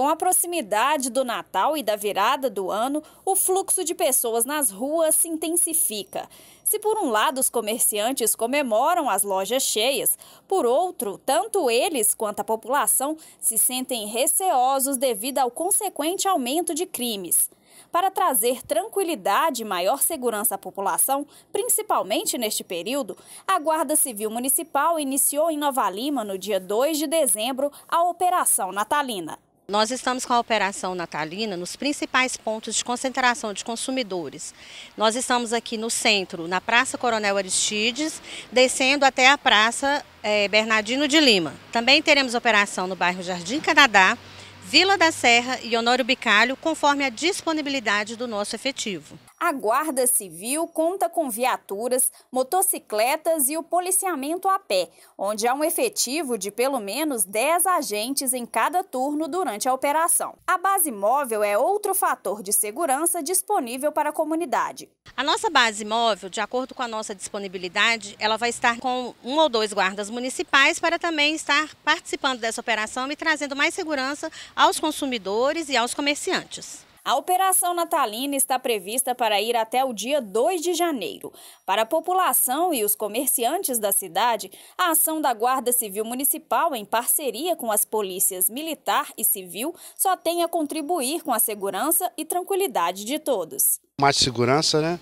Com a proximidade do Natal e da virada do ano, o fluxo de pessoas nas ruas se intensifica. Se por um lado os comerciantes comemoram as lojas cheias, por outro, tanto eles quanto a população se sentem receosos devido ao consequente aumento de crimes. Para trazer tranquilidade e maior segurança à população, principalmente neste período, a Guarda Civil Municipal iniciou em Nova Lima, no dia 2 de dezembro, a Operação Natalina. Nós estamos com a operação natalina nos principais pontos de concentração de consumidores. Nós estamos aqui no centro, na Praça Coronel Aristides, descendo até a Praça é, Bernardino de Lima. Também teremos operação no bairro Jardim Canadá, Vila da Serra e Honório Bicalho, conforme a disponibilidade do nosso efetivo a Guarda Civil conta com viaturas, motocicletas e o policiamento a pé, onde há um efetivo de pelo menos 10 agentes em cada turno durante a operação. A base móvel é outro fator de segurança disponível para a comunidade. A nossa base móvel, de acordo com a nossa disponibilidade, ela vai estar com um ou dois guardas municipais para também estar participando dessa operação e trazendo mais segurança aos consumidores e aos comerciantes. A operação natalina está prevista para ir até o dia 2 de janeiro. Para a população e os comerciantes da cidade, a ação da Guarda Civil Municipal, em parceria com as polícias militar e civil, só tem a contribuir com a segurança e tranquilidade de todos. Mais segurança, né?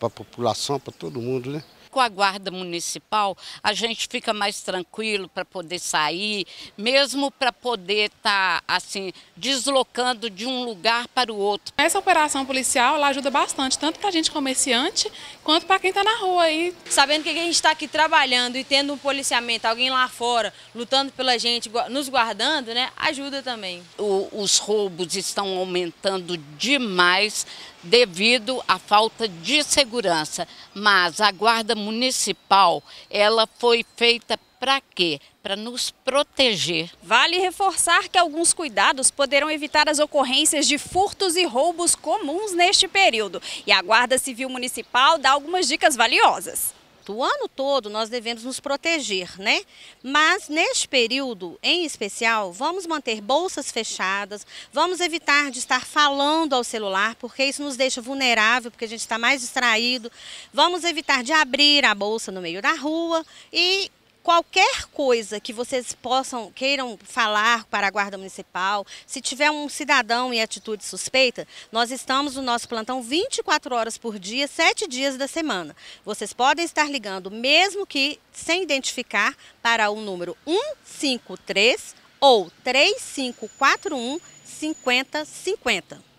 Para a população, para todo mundo, né? com a guarda municipal, a gente fica mais tranquilo para poder sair, mesmo para poder estar tá, assim deslocando de um lugar para o outro. Essa operação policial ela ajuda bastante, tanto para a gente comerciante quanto para quem está na rua aí. Sabendo que a gente está aqui trabalhando e tendo um policiamento, alguém lá fora lutando pela gente, nos guardando, né, ajuda também. O, os roubos estão aumentando demais devido à falta de segurança, mas a guarda municipal, ela foi feita para quê? Para nos proteger. Vale reforçar que alguns cuidados poderão evitar as ocorrências de furtos e roubos comuns neste período. E a Guarda Civil Municipal dá algumas dicas valiosas. O ano todo nós devemos nos proteger, né? Mas neste período em especial, vamos manter bolsas fechadas, vamos evitar de estar falando ao celular, porque isso nos deixa vulnerável, porque a gente está mais distraído. Vamos evitar de abrir a bolsa no meio da rua e qualquer coisa que vocês possam, queiram falar para a Guarda Municipal, se tiver um cidadão em atitude suspeita, nós estamos no nosso plantão 24 horas por dia, 7 dias da semana. Vocês podem estar ligando, mesmo que sem identificar, para o número 153 ou 3541 5050.